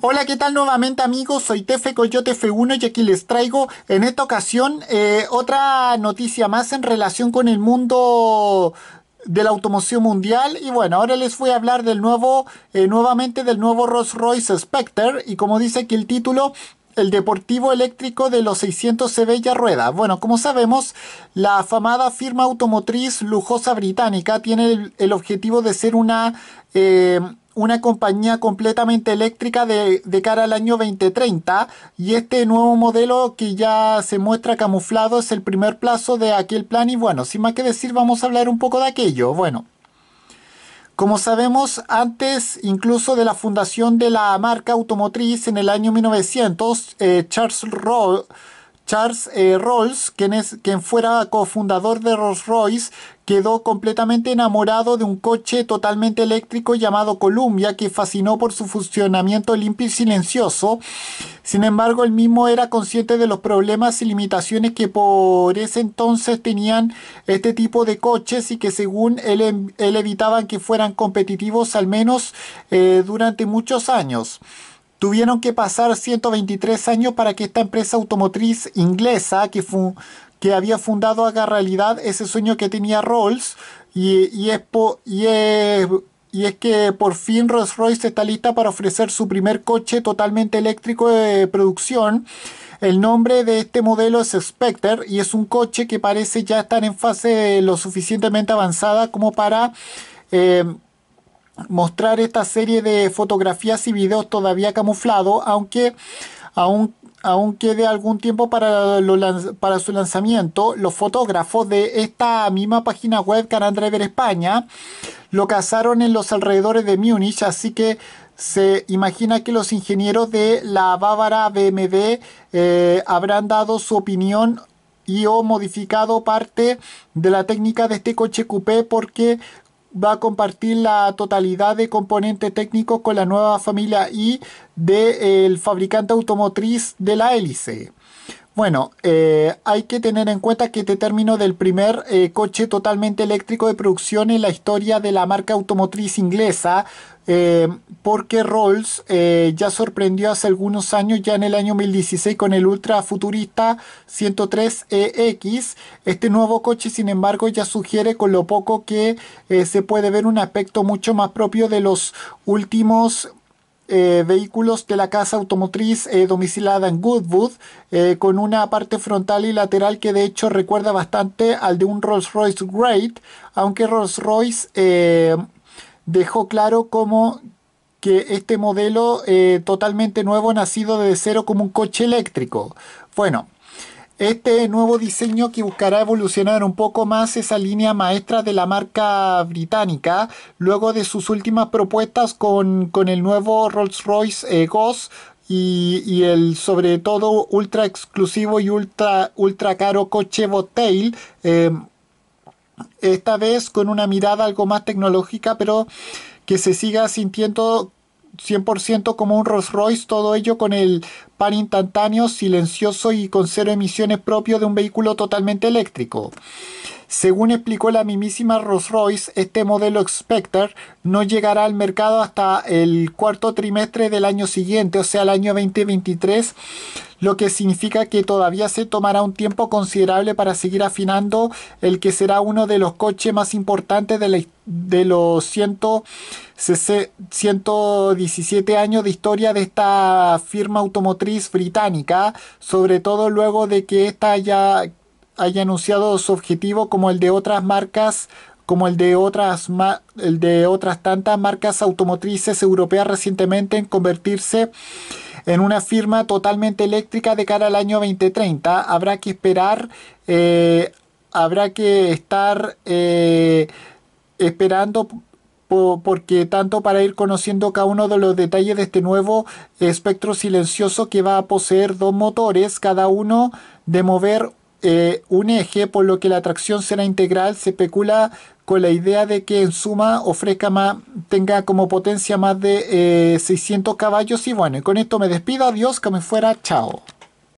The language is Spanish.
Hola, ¿qué tal nuevamente amigos? Soy Tefe Coyote F1 y aquí les traigo en esta ocasión eh, otra noticia más en relación con el mundo de la automoción mundial y bueno ahora les voy a hablar del nuevo eh, nuevamente del nuevo Rolls Royce Spectre y como dice aquí el título el deportivo eléctrico de los 600 CV ya rueda. Bueno, como sabemos, la afamada firma automotriz lujosa británica tiene el, objetivo de ser una eh, una compañía completamente eléctrica de, cara al año 2030 y este nuevo modelo que ya se muestra camuflado es el primer plazo de aquel plan y bueno, sin más que decir vamos a hablar un poco de aquello. Bueno, como sabemos, antes incluso de la fundación de la marca automotriz en el año 1900, eh, Charles Rowe Charles eh, Rolls, quien, es, quien fuera cofundador de Rolls-Royce, quedó completamente enamorado de un coche totalmente eléctrico llamado Columbia que fascinó por su funcionamiento limpio y silencioso. Sin embargo, él mismo era consciente de los problemas y limitaciones que por ese entonces tenían este tipo de coches y que según él, evitaban que fueran competitivos al menos eh, durante muchos años. Tuvieron que pasar 123 años para que esta empresa automotriz inglesa que, que había fundado haga realidad ese sueño que tenía Rolls y, es y, y, es que por fin Rolls Royce está lista para ofrecer su primer coche totalmente eléctrico de producción. El nombre de este modelo es Spectre y es un coche que parece ya estar en fase lo suficientemente avanzada como para... Eh, mostrar esta serie de fotografías y videos todavía camuflado, aunque aún aún quede algún tiempo para, su lanzamiento, los fotógrafos de esta misma página web, Canal Driver España, lo cazaron en los alrededores de Múnich, así que se imagina que los ingenieros de la Bávara BMW eh, habrán dado su opinión y o modificado parte de la técnica de este coche coupé porque va a compartir la totalidad de componentes técnicos con la nueva familia I del eh, fabricante automotriz de la hélice. Bueno, eh, hay que tener en cuenta que este término del primer eh, coche totalmente eléctrico de producción en la historia de la marca automotriz inglesa, eh, porque Rolls ya sorprendió hace algunos años, ya en el año 2016, con el ultra futurista 103EX. E este nuevo coche, sin embargo, ya sugiere con lo poco que se puede ver un aspecto mucho más propio de los últimos eh, vehículos de la casa automotriz eh, domicilada en Goodwood, eh, con una parte frontal y lateral que de hecho recuerda bastante al de un Rolls Royce Great, aunque Rolls Royce dejó claro como que este modelo totalmente nuevo nacido de cero como un coche eléctrico. Bueno, este nuevo diseño que buscará evolucionar un poco más esa línea maestra de la marca británica, luego de sus últimas propuestas con, el nuevo Rolls-Royce eh, Ghost y, el sobre todo ultra exclusivo y ultra, ultra caro coche Botail. Eh, esta vez con una mirada algo más tecnológica, pero que se siga sintiendo 100% como un Rolls Royce, todo ello con el pan instantáneo, silencioso y con cero emisiones propio de un vehículo totalmente eléctrico. Según explicó la mismísima Rolls-Royce, este modelo Spectre no llegará al mercado hasta el cuarto trimestre del año siguiente, o sea, el año 2023, lo que significa que todavía se tomará un tiempo considerable para seguir afinando el que será uno de los coches más importantes de, los 117 años de historia de esta firma automotriz británica, sobre todo luego de que esta ya haya anunciado su objetivo como el de otras marcas como el de otras de otras tantas marcas automotrices europeas recientemente en convertirse en una firma totalmente eléctrica de cara al año 2030. Habrá que esperar, eh, habrá que estar eh, esperando porque tanto para ir conociendo cada uno de los detalles de este nuevo espectro silencioso que va a poseer dos motores, cada uno de mover eh, un eje, por lo que la atracción será integral, se especula con la idea de que en suma ofrezca más, tenga como potencia más de 600 eh, caballos. Y bueno, con esto me despido, adiós, que me fuera, chao.